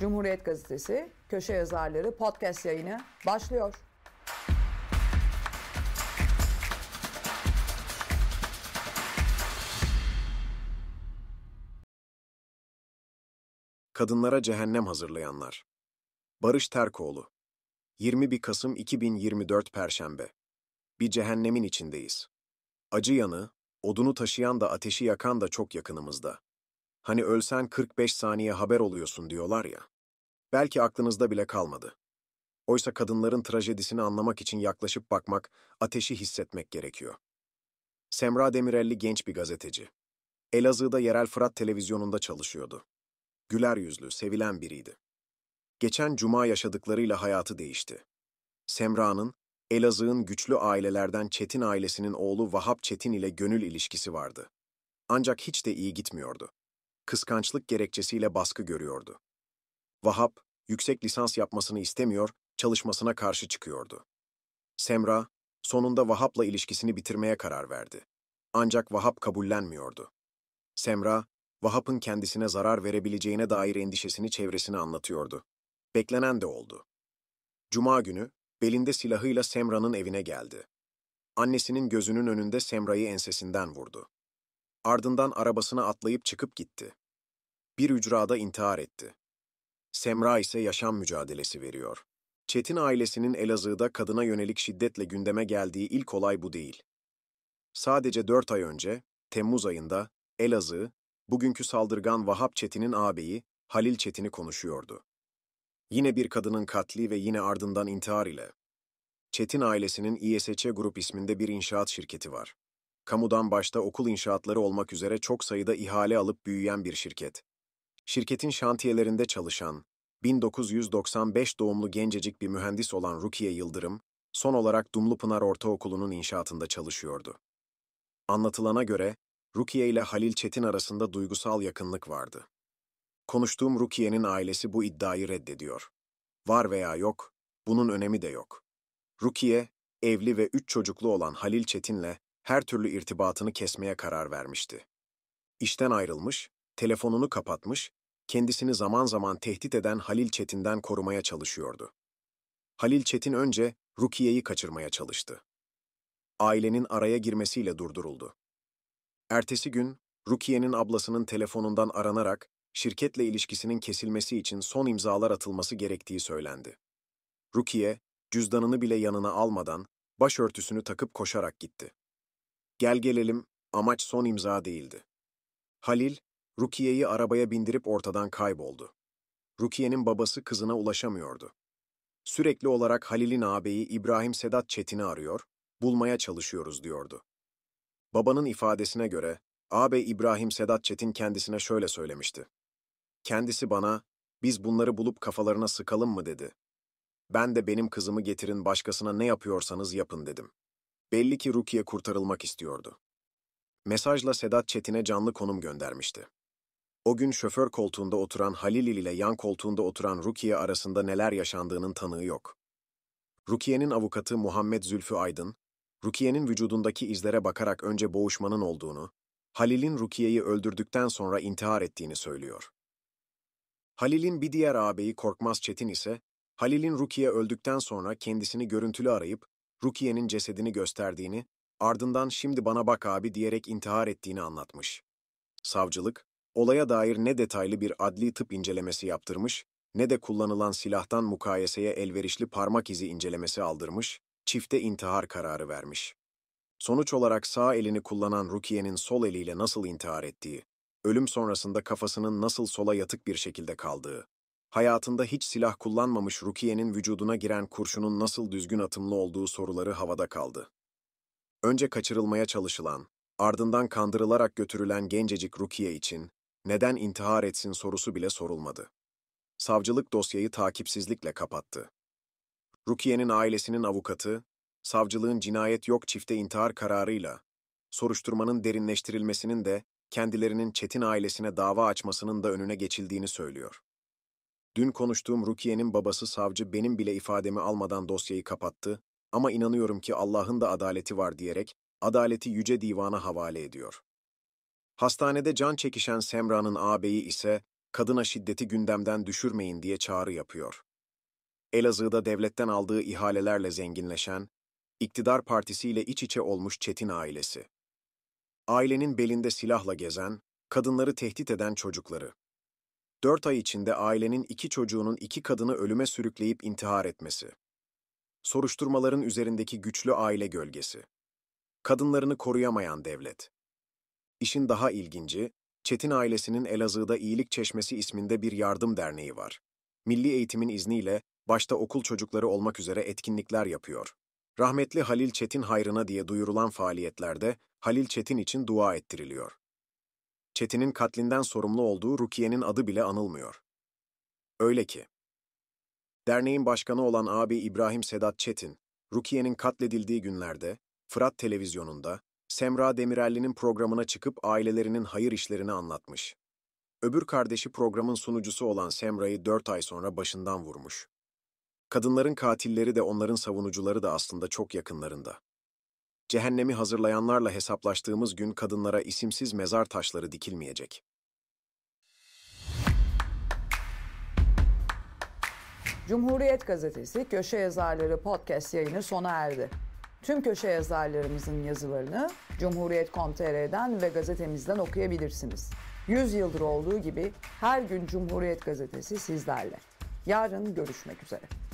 Cumhuriyet Gazetesi köşe yazarları podcast yayını başlıyor. Kadınlara cehennem hazırlayanlar. Barış Terkoğlu. 21 Kasım 2024 Perşembe. Bir cehennemin içindeyiz. Acı yanı, odunu taşıyan da ateşi yakan da çok yakınımızda. Hani ölsen 45 saniye haber oluyorsun diyorlar ya belki aklınızda bile kalmadı. Oysa kadınların trajedisini anlamak için yaklaşıp bakmak, ateşi hissetmek gerekiyor. Semra Demirelli genç bir gazeteci. Elazığ'da yerel Fırat televizyonunda çalışıyordu. Güler yüzlü, sevilen biriydi. Geçen cuma yaşadıklarıyla hayatı değişti. Semra'nın, Elazığ'ın güçlü ailelerden Çetin ailesinin oğlu Vahap Çetin ile gönül ilişkisi vardı. Ancak hiç de iyi gitmiyordu. Kıskançlık gerekçesiyle baskı görüyordu. Vahap, yüksek lisans yapmasını istemiyor, çalışmasına karşı çıkıyordu. Semra, sonunda Vahap'la ilişkisini bitirmeye karar verdi. Ancak Vahap kabullenmiyordu. Semra, Vahap'ın kendisine zarar verebileceğine dair endişesini çevresine anlatıyordu. Beklenen de oldu. Cuma günü, belinde silahıyla Semra'nın evine geldi. Annesinin gözünün önünde Semra'yı ensesinden vurdu. Ardından arabasına atlayıp çıkıp gitti. Bir ücrada intihar etti. Semra ise yaşam mücadelesi veriyor. Çetin ailesinin Elazığ'da kadına yönelik şiddetle gündeme geldiği ilk olay bu değil. Sadece 4 ay önce, Temmuz ayında, Elazığ, bugünkü saldırgan Vahap Çetin'in ağabeyi Halil Çetin'i konuşuyordu. Yine bir kadının katli ve yine ardından intihar ile. Çetin ailesinin İSÇ Grup isminde bir inşaat şirketi var. Kamudan başta okul inşaatları olmak üzere çok sayıda ihale alıp büyüyen bir şirket. Şirketin şantiyelerinde çalışan, 1995 doğumlu gencecik bir mühendis olan Rukiye Yıldırım, son olarak Dumlupınar Ortaokulu'nun inşaatında çalışıyordu. Anlatılana göre, Rukiye ile Halil Çetin arasında duygusal yakınlık vardı. Konuştuğum Rukiye'nin ailesi bu iddiayı reddediyor. Var veya yok, bunun önemi de yok. Rukiye, evli ve üç çocuklu olan Halil Çetin'le her türlü irtibatını kesmeye karar vermişti. İşten ayrılmış, telefonunu kapatmış kendisini zaman zaman tehdit eden Halil Çetin'den korumaya çalışıyordu. Halil Çetin önce Rukiye'yi kaçırmaya çalıştı. Ailenin araya girmesiyle durduruldu. Ertesi gün Rukiye'nin ablasının telefonundan aranarak şirketle ilişkisinin kesilmesi için son imzalar atılması gerektiği söylendi. Rukiye, cüzdanını bile yanına almadan başörtüsünü takıp koşarak gitti. Gel gelelim, amaç son imza değildi. Halil, Rukiye'yi arabaya bindirip ortadan kayboldu. Rukiye'nin babası kızına ulaşamıyordu. Sürekli olarak Halil'in ağabeyi İbrahim Sedat Çetin'i arıyor, bulmaya çalışıyoruz diyordu. Babanın ifadesine göre ağabey İbrahim Sedat Çetin kendisine şöyle söylemişti. Kendisi bana, biz bunları bulup kafalarına sıkalım mı dedi. Ben de benim kızımı getirin başkasına ne yapıyorsanız yapın dedim. Belli ki Rukiye kurtarılmak istiyordu. Mesajla Sedat Çetin'e canlı konum göndermişti. O gün şoför koltuğunda oturan Halil ile yan koltuğunda oturan Rukiye arasında neler yaşandığının tanığı yok. Rukiye'nin avukatı Muhammed Zülfü Aydın, Rukiye'nin vücudundaki izlere bakarak önce boğuşmanın olduğunu, Halil'in Rukiye'yi öldürdükten sonra intihar ettiğini söylüyor. Halil'in bir diğer ağabeyi Korkmaz Çetin ise, Halil'in Rukiye öldükten sonra kendisini görüntülü arayıp, Rukiye'nin cesedini gösterdiğini, ardından şimdi bana bak abi diyerek intihar ettiğini anlatmış. Savcılık, olaya dair ne detaylı bir adli tıp incelemesi yaptırmış, ne de kullanılan silahtan mukayeseye elverişli parmak izi incelemesi aldırmış, çifte intihar kararı vermiş. Sonuç olarak sağ elini kullanan Rukiye'nin sol eliyle nasıl intihar ettiği, ölüm sonrasında kafasının nasıl sola yatık bir şekilde kaldığı, hayatında hiç silah kullanmamış Rukiye'nin vücuduna giren kurşunun nasıl düzgün atımlı olduğu soruları havada kaldı. Önce kaçırılmaya çalışılan, ardından kandırılarak götürülen gencecik Rukiye için neden intihar etsin sorusu bile sorulmadı. Savcılık dosyayı takipsizlikle kapattı. Rukiye'nin ailesinin avukatı, savcılığın cinayet yok çifte intihar kararıyla, soruşturmanın derinleştirilmesinin de kendilerinin Çetin ailesine dava açmasının da önüne geçildiğini söylüyor. Dün konuştuğum Rukiye'nin babası savcı benim bile ifademi almadan dosyayı kapattı ama inanıyorum ki Allah'ın da adaleti var diyerek adaleti yüce divana havale ediyor. Hastanede can çekişen Semra'nın ağabeyi ise kadına şiddeti gündemden düşürmeyin diye çağrı yapıyor. Elazığ'da devletten aldığı ihalelerle zenginleşen, iktidar partisiyle iç içe olmuş Çetin ailesi. Ailenin belinde silahla gezen, kadınları tehdit eden çocukları. Dört ay içinde ailenin iki çocuğunun iki kadını ölüme sürükleyip intihar etmesi. Soruşturmaların üzerindeki güçlü aile gölgesi. Kadınlarını koruyamayan devlet. İşin daha ilginci, Çetin ailesinin Elazığ'da İyilik Çeşmesi isminde bir yardım derneği var. Milli Eğitim'in izniyle başta okul çocukları olmak üzere etkinlikler yapıyor. Rahmetli Halil Çetin hayrına diye duyurulan faaliyetlerde Halil Çetin için dua ettiriliyor. Çetin'in katlinden sorumlu olduğu Rukiye'nin adı bile anılmıyor. Öyle ki. Derneğin başkanı olan abi İbrahim Sedat Çetin, Rukiye'nin katledildiği günlerde Fırat televizyonunda Semra Demirelli'nin programına çıkıp ailelerinin hayır işlerini anlatmış. Öbür kardeşi programın sunucusu olan Semra'yı 4 ay sonra başından vurmuş. Kadınların katilleri de onların savunucuları da aslında çok yakınlarında. Cehennemi hazırlayanlarla hesaplaştığımız gün kadınlara isimsiz mezar taşları dikilmeyecek. Cumhuriyet Gazetesi Köşe Yazarları Podcast yayını sona erdi. Tüm köşe yazarlarımızın yazılarını Cumhuriyet.com.tr'den ve gazetemizden okuyabilirsiniz. 100 yıldır olduğu gibi her gün Cumhuriyet Gazetesi sizlerle. Yarın görüşmek üzere.